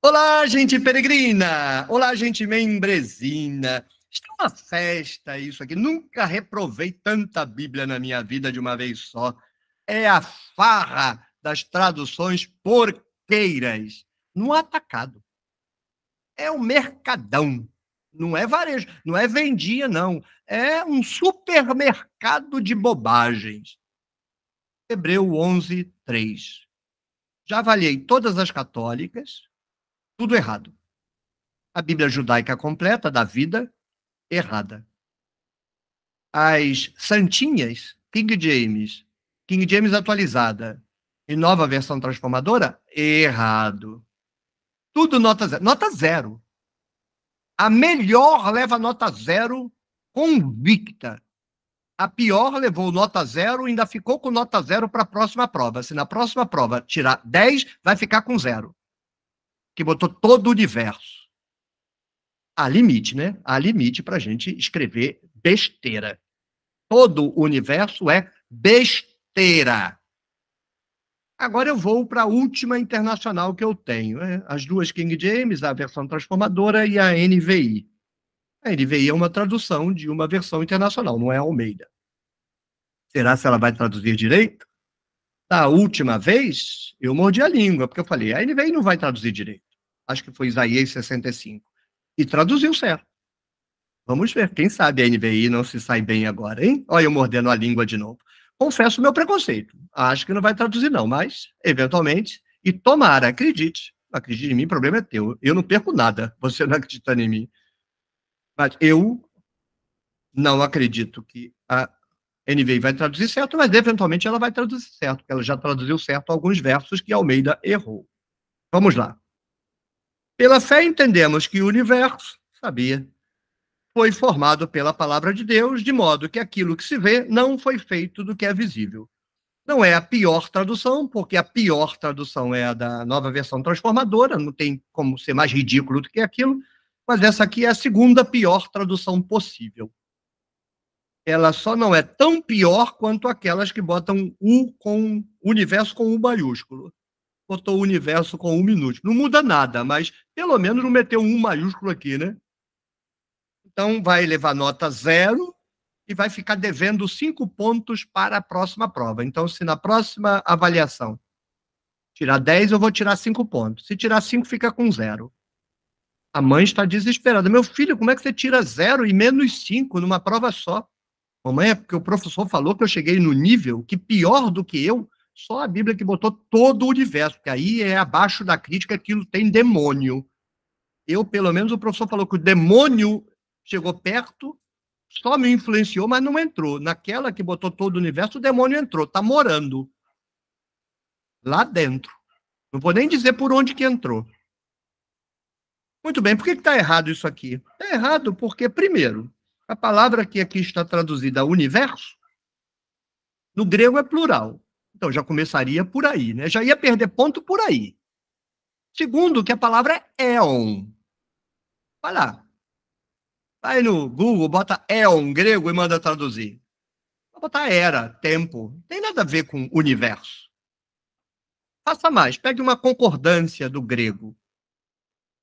Olá, gente peregrina! Olá, gente membresina! Está uma festa isso aqui. Nunca reprovei tanta Bíblia na minha vida de uma vez só. É a farra das traduções porqueiras no atacado. É o mercadão. Não é varejo, não é vendia, não. É um supermercado de bobagens. Hebreu 11, 3. Já avaliei todas as católicas, tudo errado. A Bíblia judaica completa da vida errada. As santinhas, King James, King James atualizada e nova versão transformadora, errado. Tudo nota zero. Nota zero. A melhor leva nota zero convicta. A pior levou nota zero e ainda ficou com nota zero para a próxima prova. Se na próxima prova tirar 10, vai ficar com zero que botou todo o universo. Há limite, né? Há limite para a gente escrever besteira. Todo o universo é besteira. Agora eu vou para a última internacional que eu tenho. Né? As duas King James, a versão transformadora e a NVI. A NVI é uma tradução de uma versão internacional, não é Almeida. Será se ela vai traduzir direito? Da última vez, eu mordi a língua, porque eu falei, a NVI não vai traduzir direito acho que foi Isaías 65, e traduziu certo. Vamos ver, quem sabe a NVI não se sai bem agora, hein? Olha eu mordendo a língua de novo. Confesso o meu preconceito, acho que não vai traduzir não, mas, eventualmente, e tomara, acredite, acredite em mim, o problema é teu, eu não perco nada, você não acreditando em mim. Mas eu não acredito que a NVI vai traduzir certo, mas eventualmente ela vai traduzir certo, porque ela já traduziu certo alguns versos que Almeida errou. Vamos lá. Pela fé entendemos que o universo, sabia, foi formado pela palavra de Deus, de modo que aquilo que se vê não foi feito do que é visível. Não é a pior tradução, porque a pior tradução é a da nova versão transformadora, não tem como ser mais ridículo do que aquilo, mas essa aqui é a segunda pior tradução possível. Ela só não é tão pior quanto aquelas que botam U com universo com U maiúsculo botou o universo com um minuto. Não muda nada, mas pelo menos não meteu um maiúsculo aqui, né? Então vai levar nota zero e vai ficar devendo cinco pontos para a próxima prova. Então, se na próxima avaliação tirar 10, eu vou tirar cinco pontos. Se tirar cinco, fica com zero. A mãe está desesperada. Meu filho, como é que você tira zero e menos cinco numa prova só? Mamãe, é porque o professor falou que eu cheguei no nível que pior do que eu só a Bíblia que botou todo o universo, porque aí é abaixo da crítica aquilo tem demônio. Eu, pelo menos, o professor falou que o demônio chegou perto, só me influenciou, mas não entrou. Naquela que botou todo o universo, o demônio entrou, está morando lá dentro. Não vou nem dizer por onde que entrou. Muito bem, por que está errado isso aqui? Está errado porque, primeiro, a palavra que aqui está traduzida, universo, no grego é plural. Então, já começaria por aí, né? Já ia perder ponto por aí. Segundo, que a palavra é éon. Vai lá. Vai no Google, bota éon grego e manda traduzir. Vai botar era, tempo. Não tem nada a ver com universo. Faça mais, pegue uma concordância do grego.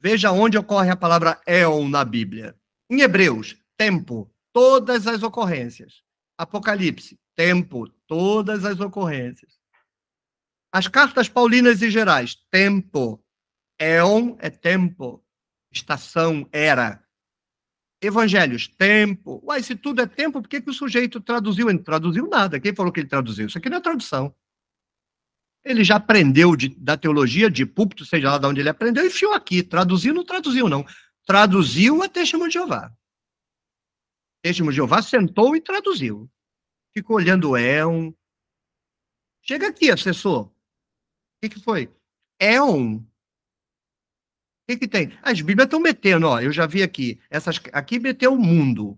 Veja onde ocorre a palavra éon na Bíblia. Em Hebreus, tempo, todas as ocorrências. Apocalipse, tempo, todas as ocorrências. As cartas paulinas e gerais, tempo. Éon é tempo, estação, era. Evangelhos, tempo. Uai, se tudo é tempo, por que, que o sujeito traduziu? Ele não traduziu nada. Quem falou que ele traduziu? Isso aqui não é tradução. Ele já aprendeu de, da teologia, de púlpito, seja lá de onde ele aprendeu, e enfiou aqui. Traduziu, não traduziu, não. Traduziu a Testemunho de Jeová. Testemunho de Jeová sentou e traduziu ficou olhando o Elon. Chega aqui, assessor. O que, que foi? Elon. O que, que tem? As Bíblias estão metendo, ó. Eu já vi aqui. Essas, aqui meteu o mundo.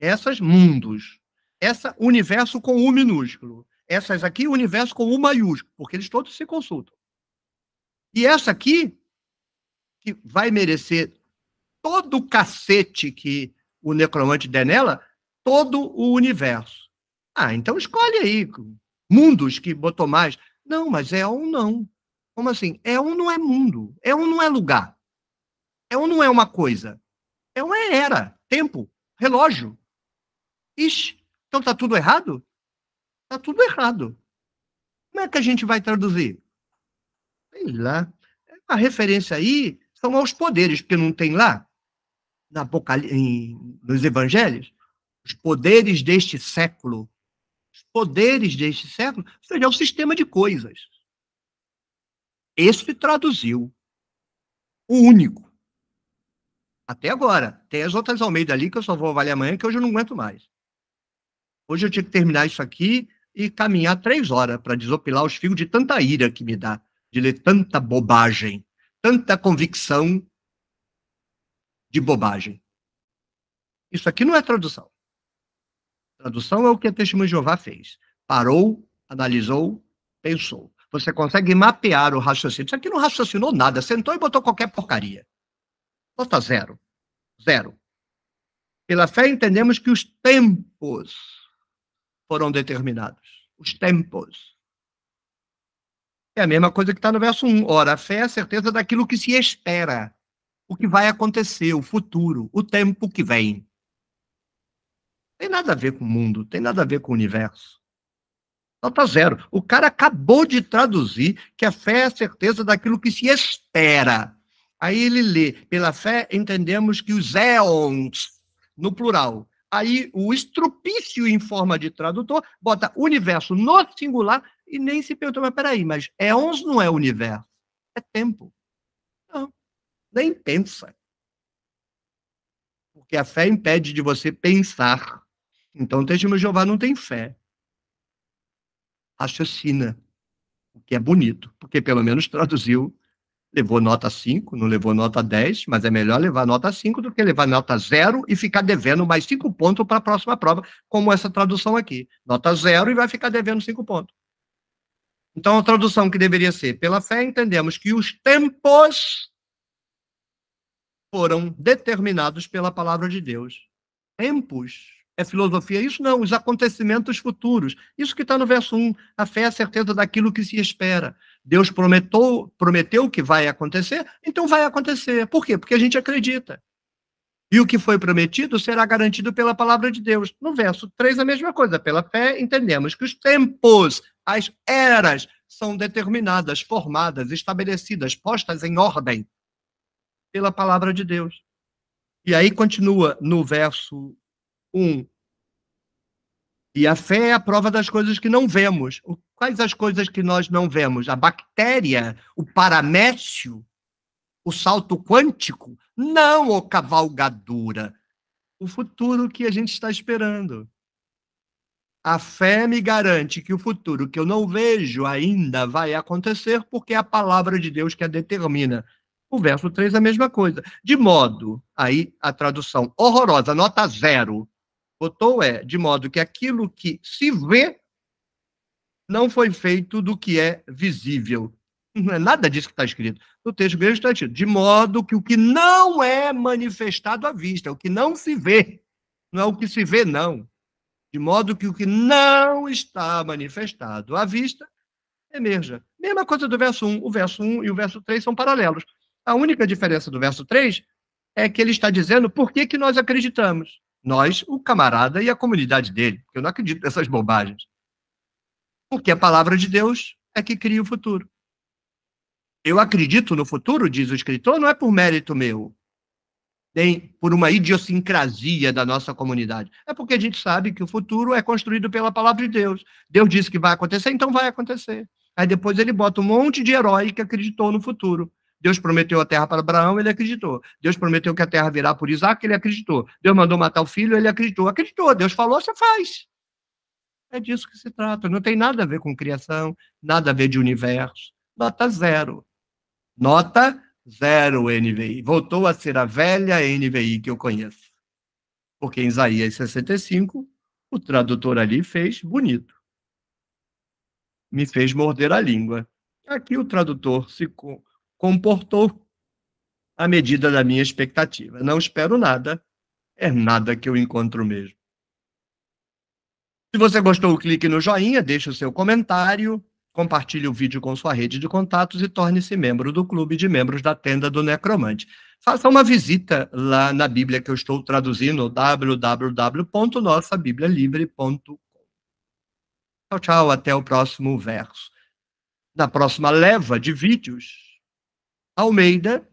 Essas mundos. Essa universo com U minúsculo. Essas aqui, universo com U maiúsculo, porque eles todos se consultam. E essa aqui, que vai merecer todo o cacete que o necromante der nela, todo o universo. Ah, então escolhe aí mundos que botou mais. Não, mas é um não. Como assim? É um não é mundo. É um não é lugar. É um não é uma coisa. É um é era, tempo, relógio. Ixi, então tá tudo errado? Tá tudo errado. Como é que a gente vai traduzir? Sei lá. A referência aí são aos poderes, porque não tem lá na nos evangelhos, os poderes deste século poderes deste século, ou seja, é o um sistema de coisas. Esse traduziu o único. Até agora. Tem as outras Almeida ali que eu só vou avaliar amanhã, que hoje eu não aguento mais. Hoje eu tinha que terminar isso aqui e caminhar três horas para desopilar os fios de tanta ira que me dá, de ler tanta bobagem, tanta convicção de bobagem. Isso aqui não é tradução. Tradução é o que a testemunha de Jeová fez. Parou, analisou, pensou. Você consegue mapear o raciocínio. Isso aqui não raciocinou nada, sentou e botou qualquer porcaria. Nota zero. Zero. Pela fé entendemos que os tempos foram determinados. Os tempos. É a mesma coisa que está no verso 1. Ora, a fé é a certeza daquilo que se espera, o que vai acontecer, o futuro, o tempo que vem. Tem nada a ver com o mundo, tem nada a ver com o universo. Nota zero. O cara acabou de traduzir que a fé é a certeza daquilo que se espera. Aí ele lê, pela fé entendemos que os éons, no plural. Aí o estrupício em forma de tradutor bota universo no singular e nem se perguntou, mas peraí, mas éons não é universo, é tempo. Não, nem pensa. Porque a fé impede de você pensar. Então, o testemunho de Jeová não tem fé. Raciocina, o que é bonito, porque pelo menos traduziu, levou nota 5, não levou nota 10, mas é melhor levar nota 5 do que levar nota 0 e ficar devendo mais 5 pontos para a próxima prova, como essa tradução aqui. Nota 0 e vai ficar devendo 5 pontos. Então, a tradução que deveria ser: pela fé, entendemos que os tempos foram determinados pela palavra de Deus. Tempos é filosofia isso? Não, os acontecimentos futuros. Isso que está no verso 1. A fé é a certeza daquilo que se espera. Deus prometeu, prometeu que vai acontecer, então vai acontecer. Por quê? Porque a gente acredita. E o que foi prometido será garantido pela palavra de Deus. No verso 3, a mesma coisa. Pela fé, entendemos que os tempos, as eras, são determinadas, formadas, estabelecidas, postas em ordem pela palavra de Deus. E aí continua no verso 1. E a fé é a prova das coisas que não vemos. Quais as coisas que nós não vemos? A bactéria, o paramécio, o salto quântico? Não, o cavalgadura. O futuro que a gente está esperando. A fé me garante que o futuro que eu não vejo ainda vai acontecer, porque é a palavra de Deus que a determina. O verso 3 é a mesma coisa. De modo, aí a tradução horrorosa, nota zero botou é, de modo que aquilo que se vê não foi feito do que é visível. Não é nada disso que está escrito. No texto grego está escrito, de modo que o que não é manifestado à vista, é o que não se vê, não é o que se vê, não. De modo que o que não está manifestado à vista emerja. Mesma coisa do verso 1. O verso 1 e o verso 3 são paralelos. A única diferença do verso 3 é que ele está dizendo por que, que nós acreditamos. Nós, o camarada e a comunidade dele. Eu não acredito nessas bobagens. Porque a palavra de Deus é que cria o futuro. Eu acredito no futuro, diz o escritor, não é por mérito meu, nem por uma idiosincrasia da nossa comunidade. É porque a gente sabe que o futuro é construído pela palavra de Deus. Deus disse que vai acontecer, então vai acontecer. Aí depois ele bota um monte de herói que acreditou no futuro. Deus prometeu a terra para Abraão, ele acreditou. Deus prometeu que a terra virá por Isaac, ele acreditou. Deus mandou matar o filho, ele acreditou. Acreditou. Deus falou, você faz. É disso que se trata. Não tem nada a ver com criação, nada a ver de universo. Nota zero. Nota zero NVI. Voltou a ser a velha NVI que eu conheço. Porque em Isaías 65, o tradutor ali fez bonito. Me fez morder a língua. Aqui o tradutor se comportou à medida da minha expectativa. Não espero nada, é nada que eu encontro mesmo. Se você gostou, clique no joinha, deixe o seu comentário, compartilhe o vídeo com sua rede de contatos e torne-se membro do clube de membros da Tenda do Necromante. Faça uma visita lá na Bíblia que eu estou traduzindo, www.nossabiblialivre.com. Tchau, tchau, até o próximo verso. Na próxima leva de vídeos, Almeida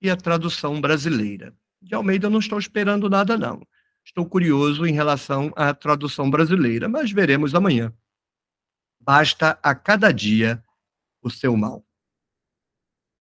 e a tradução brasileira. De Almeida eu não estou esperando nada, não. Estou curioso em relação à tradução brasileira, mas veremos amanhã. Basta a cada dia o seu mal.